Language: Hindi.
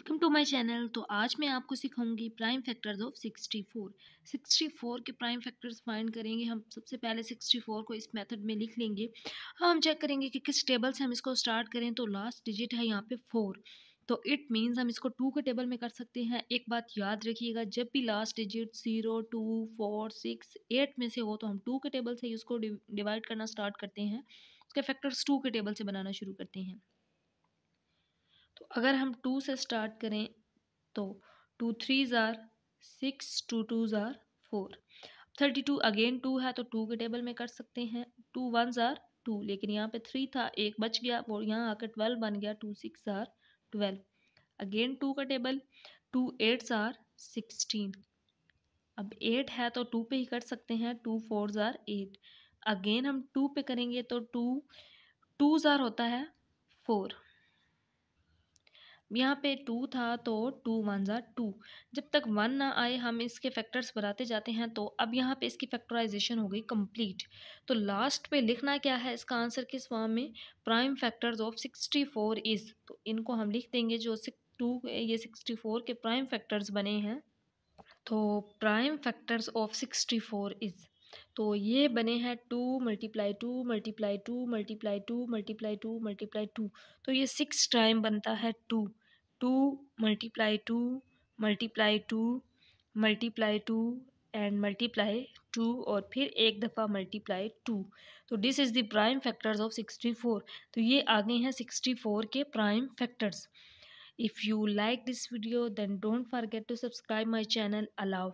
वेलकम टू माय चैनल तो आज मैं आपको सिखाऊंगी प्राइम फैक्टर्स ऑफ 64 64 के प्राइम फैक्टर्स फाइंड करेंगे हम सबसे पहले 64 को इस मेथड में लिख लेंगे हम चेक करेंगे कि किस टेबल से हम इसको स्टार्ट करें तो लास्ट डिजिट है यहाँ पे फोर तो इट मीन्स हम इसको टू के टेबल में कर सकते हैं एक बात याद रखिएगा जब भी last digit zero two four six eight में से हो तो हम टू के टेबल से इसको डिवाइड करना स्टार्ट करते हैं उसके फैक्टर्स टू के टेबल से बनाना शुरू करते हैं तो अगर हम टू से स्टार्ट करें तो टू थ्री ज़ार सिक्स टू टू ज़ार four thirty two again two है तो टू के टेबल में कर सकते हैं टू वन ज़ार टू लेकिन यहाँ पे थ्री था एक बच गया और यहाँ आकर ट्वेल्व बन गया टू सिक्स ज़ार ट्वेल्व अगेन टू का टेबल टू एट ज़ार सिक्सटीन अब एट है तो टू पे ही कर सकते हैं टू फोर ज़ार एट अगेन हम टू पे करेंगे तो टू टू ज़ार होता है फोर यहाँ पे टू था तो टू वन ज़ा टू जब तक वन ना आए हम इसके फैक्टर्स बनाते जाते हैं तो अब यहाँ पे इसकी फैक्टराइजेशन हो गई कंप्लीट तो लास्ट पे लिखना क्या है इसका आंसर किस फॉर्म में prime factors of sixty four is तो इनको हम लिख देंगे जो टू ये सिक्सटी फोर के प्राइम फैक्टर्स बने हैं तो prime factors of sixty four is तो ये बने हैं two multiply two multiply two multiply two multiply two multiply two तो ये सिक्स टाइम बनता है two two multiply two multiply two multiply two and multiply two और फिर एक दफ़ा मल्टीप्लाई टू तो this is the prime factors of sixty four तो ये आ गए हैं सिक्सटी फोर के prime factors if you like this video then don't forget to subscribe my channel allow